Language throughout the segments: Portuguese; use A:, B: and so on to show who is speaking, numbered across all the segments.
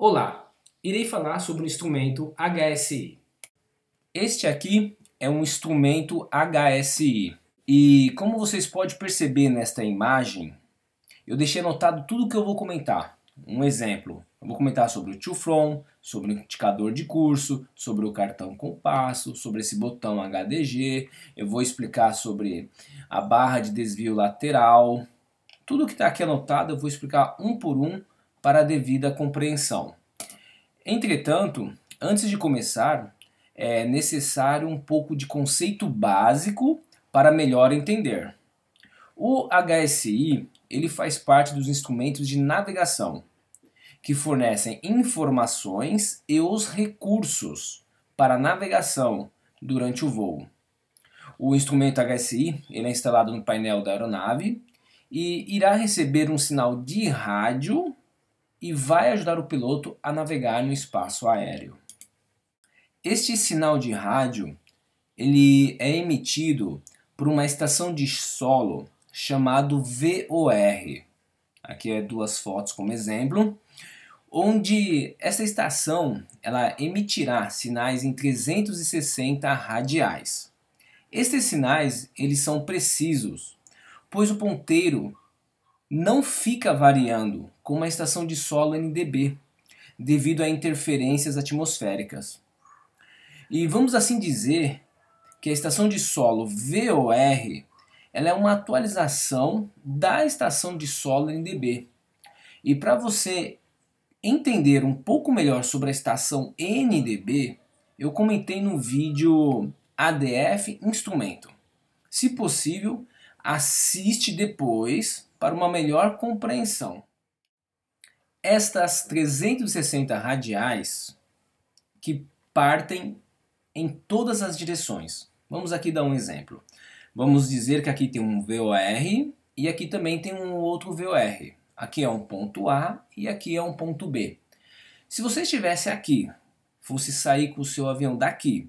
A: Olá, irei falar sobre o instrumento HSI. Este aqui é um instrumento HSI e como vocês podem perceber nesta imagem, eu deixei anotado tudo o que eu vou comentar. Um exemplo, eu vou comentar sobre o to from, sobre o indicador de curso, sobre o cartão compasso, sobre esse botão HDG, eu vou explicar sobre a barra de desvio lateral. Tudo que está aqui anotado eu vou explicar um por um para a devida compreensão. Entretanto, antes de começar, é necessário um pouco de conceito básico para melhor entender. O HSI ele faz parte dos instrumentos de navegação que fornecem informações e os recursos para navegação durante o voo. O instrumento HSI ele é instalado no painel da aeronave e irá receber um sinal de rádio e vai ajudar o piloto a navegar no espaço aéreo. Este sinal de rádio ele é emitido por uma estação de solo chamado VOR. Aqui é duas fotos como exemplo, onde essa estação ela emitirá sinais em 360 radiais. Estes sinais eles são precisos, pois o ponteiro não fica variando com uma estação de solo NDB, devido a interferências atmosféricas. E vamos assim dizer que a estação de solo VOR ela é uma atualização da estação de solo NDB. E para você entender um pouco melhor sobre a estação NDB, eu comentei no vídeo ADF Instrumento. Se possível, assiste depois para uma melhor compreensão. Estas 360 radiais que partem em todas as direções. Vamos aqui dar um exemplo. Vamos dizer que aqui tem um VOR e aqui também tem um outro VOR. Aqui é um ponto A e aqui é um ponto B. Se você estivesse aqui, fosse sair com o seu avião daqui,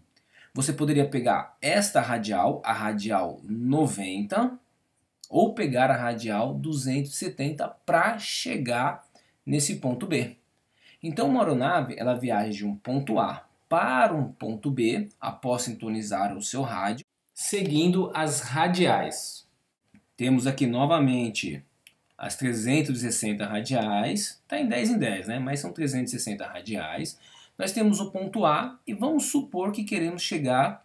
A: você poderia pegar esta radial, a radial 90, ou pegar a radial 270 para chegar nesse ponto B. Então, uma aeronave ela viaja de um ponto A para um ponto B após sintonizar o seu rádio, seguindo as radiais. Temos aqui novamente as 360 radiais, está em 10 em 10, né? mas são 360 radiais. Nós temos o ponto A e vamos supor que queremos chegar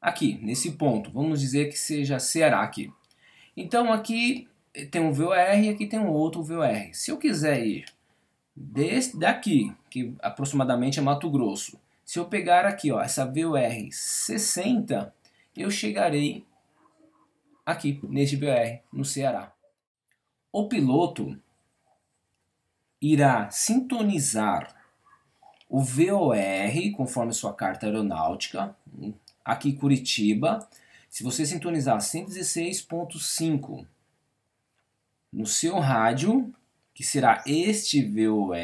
A: aqui, nesse ponto. Vamos dizer que seja Ceará aqui. Então aqui tem um VOR e aqui tem um outro VOR. Se eu quiser ir desse, daqui, que aproximadamente é Mato Grosso, se eu pegar aqui ó, essa VOR 60, eu chegarei aqui neste VOR no Ceará. O piloto irá sintonizar o VOR, conforme sua carta aeronáutica, aqui Curitiba, se você sintonizar 116.5 no seu rádio, que será este VOR,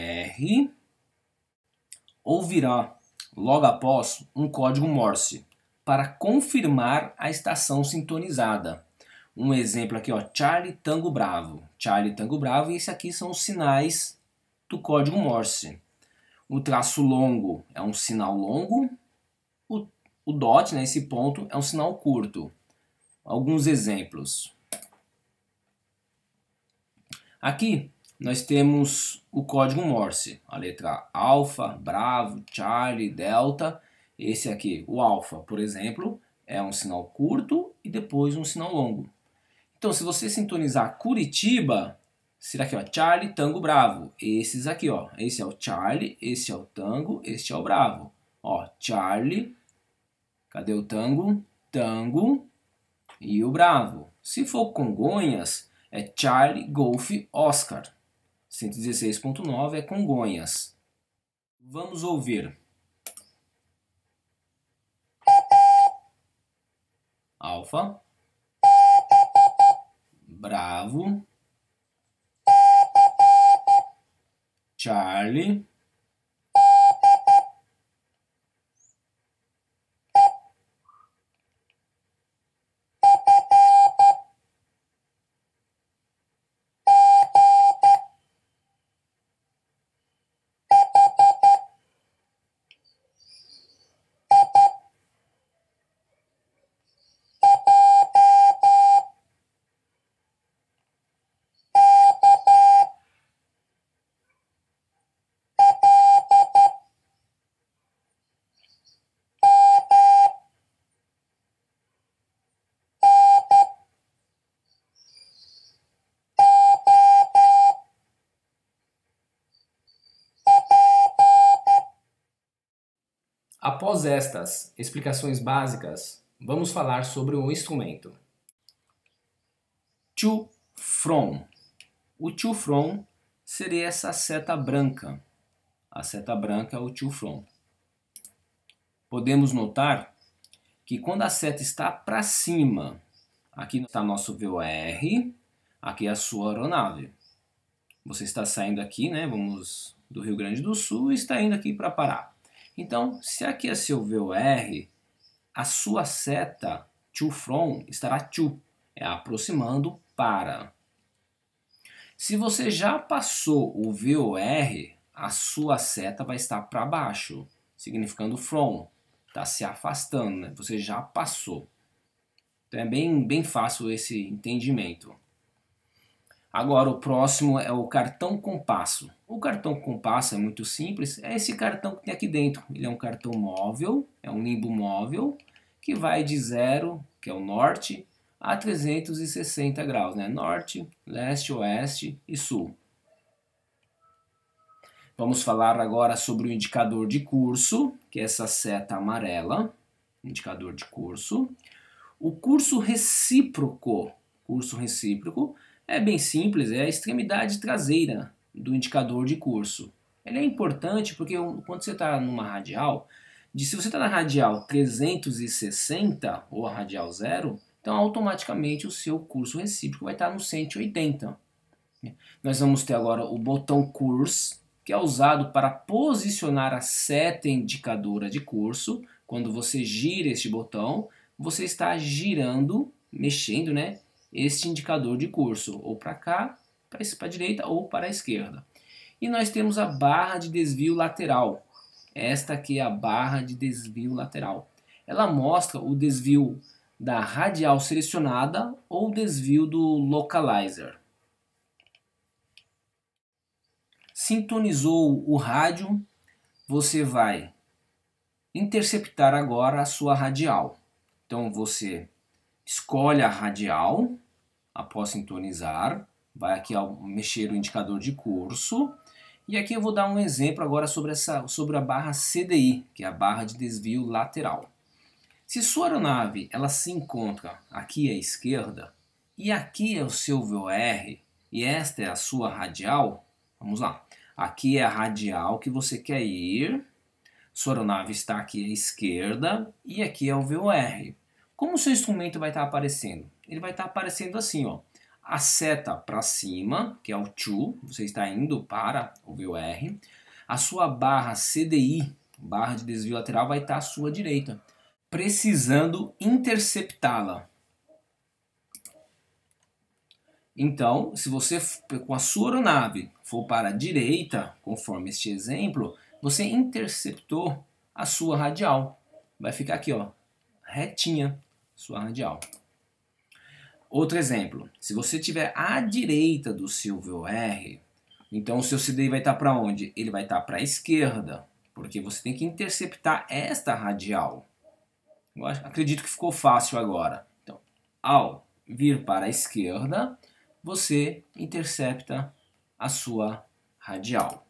A: ouvirá logo após um código Morse para confirmar a estação sintonizada. Um exemplo aqui, ó, Charlie Tango Bravo. Charlie Tango Bravo, e esse aqui são os sinais do código Morse. O traço longo é um sinal longo, o dot, né, esse ponto, é um sinal curto. Alguns exemplos. Aqui nós temos o código Morse, a letra alfa, bravo, charlie, delta. Esse aqui, o alfa, por exemplo, é um sinal curto e depois um sinal longo. Então, se você sintonizar Curitiba, será que é Charlie, Tango, Bravo? Esses aqui, ó. Esse é o Charlie, esse é o Tango, este é o Bravo. Ó, Charlie, Cadê o tango? Tango e o bravo. Se for Congonhas, é Charlie Golf Oscar. 116.9 é Congonhas. Vamos ouvir. Alfa. Bravo. Charlie. Após estas explicações básicas, vamos falar sobre o instrumento. To from. O to from seria essa seta branca. A seta branca é o to from. Podemos notar que quando a seta está para cima, aqui está nosso VOR, aqui é a sua aeronave. Você está saindo aqui, né? Vamos do Rio Grande do Sul e está indo aqui para Pará. Então, se aqui é seu VOR, a sua seta to from estará to, é aproximando para. Se você já passou o VOR, a sua seta vai estar para baixo, significando from, está se afastando, né? você já passou. Então é bem, bem fácil esse entendimento. Agora o próximo é o cartão compasso. O cartão compassa é muito simples, é esse cartão que tem aqui dentro. Ele é um cartão móvel, é um limbo móvel, que vai de zero, que é o norte, a 360 graus, né? norte, leste, oeste e sul. Vamos falar agora sobre o indicador de curso, que é essa seta amarela, indicador de curso. O curso recíproco, curso recíproco é bem simples, é a extremidade traseira, do indicador de curso. Ele é importante porque quando você está numa radial, de, se você está na radial 360 ou a radial 0, então automaticamente o seu curso recíproco vai estar tá no 180. Nós vamos ter agora o botão curso, que é usado para posicionar a seta indicadora de curso. Quando você gira este botão, você está girando, mexendo, né, este indicador de curso, ou para cá para a direita ou para a esquerda. E nós temos a barra de desvio lateral. Esta aqui é a barra de desvio lateral. Ela mostra o desvio da radial selecionada ou desvio do localizer. Sintonizou o rádio, você vai interceptar agora a sua radial. Então você escolhe a radial após sintonizar, Vai aqui ao mexer o indicador de curso. E aqui eu vou dar um exemplo agora sobre, essa, sobre a barra CDI, que é a barra de desvio lateral. Se sua aeronave ela se encontra aqui à esquerda, e aqui é o seu VOR, e esta é a sua radial, vamos lá. Aqui é a radial que você quer ir, sua aeronave está aqui à esquerda, e aqui é o VOR. Como o seu instrumento vai estar aparecendo? Ele vai estar aparecendo assim, ó a seta para cima, que é o to, você está indo para o VOR, a sua barra CDI, barra de desvio lateral, vai estar à sua direita, precisando interceptá-la. Então, se você com a sua aeronave for para a direita, conforme este exemplo, você interceptou a sua radial. Vai ficar aqui, ó, retinha, sua radial. Outro exemplo, se você estiver à direita do Silvio R, então o seu CDI vai estar tá para onde? Ele vai estar tá para a esquerda, porque você tem que interceptar esta radial. Eu acredito que ficou fácil agora. Então, ao vir para a esquerda, você intercepta a sua radial.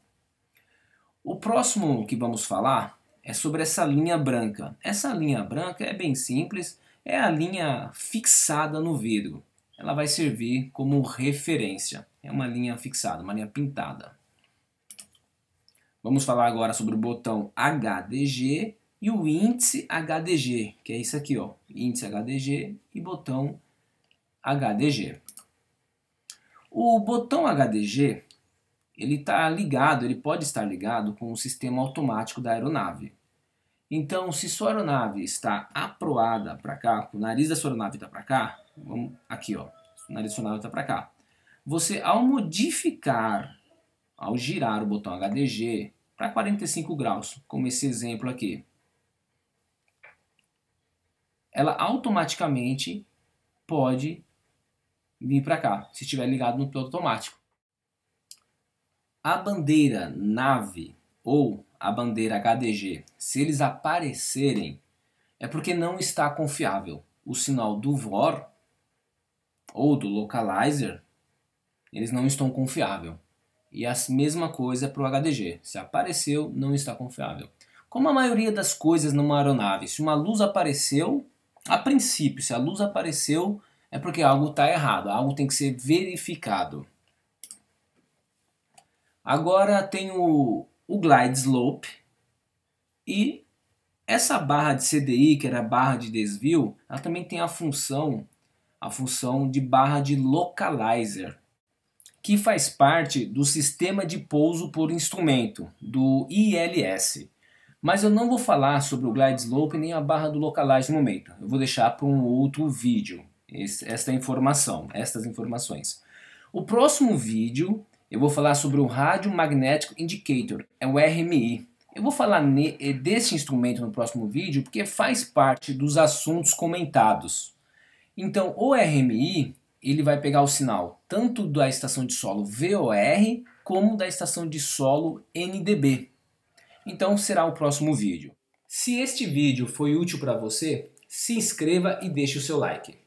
A: O próximo que vamos falar é sobre essa linha branca. Essa linha branca é bem simples, é a linha fixada no vidro. Ela vai servir como referência. É uma linha fixada, uma linha pintada. Vamos falar agora sobre o botão HDG e o índice HDG, que é isso aqui, ó, índice HDG e botão HDG. O botão HDG ele está ligado, ele pode estar ligado com o sistema automático da aeronave. Então, se sua aeronave está aproada para cá, o nariz da sua aeronave está para cá, vamos, aqui, ó, o nariz da sua aeronave está para cá. Você, ao modificar, ao girar o botão HDG para 45 graus, como esse exemplo aqui, ela automaticamente pode vir para cá, se estiver ligado no piloto automático. A bandeira nave ou a bandeira HDG, se eles aparecerem, é porque não está confiável. O sinal do VOR ou do localizer, eles não estão confiável. E a mesma coisa para o HDG. Se apareceu, não está confiável. Como a maioria das coisas numa aeronave, se uma luz apareceu, a princípio, se a luz apareceu, é porque algo está errado, algo tem que ser verificado. Agora tem o o glide slope e essa barra de CDI, que era a barra de desvio, ela também tem a função a função de barra de localizer, que faz parte do sistema de pouso por instrumento, do ILS. Mas eu não vou falar sobre o glide slope nem a barra do localizer no momento. Eu vou deixar para um outro vídeo esta informação, estas informações. O próximo vídeo eu vou falar sobre o Rádio Magnético Indicator, é o RMI. Eu vou falar eh, desse instrumento no próximo vídeo porque faz parte dos assuntos comentados. Então, o RMI ele vai pegar o sinal tanto da estação de solo VOR como da estação de solo NDB. Então será o próximo vídeo. Se este vídeo foi útil para você, se inscreva e deixe o seu like.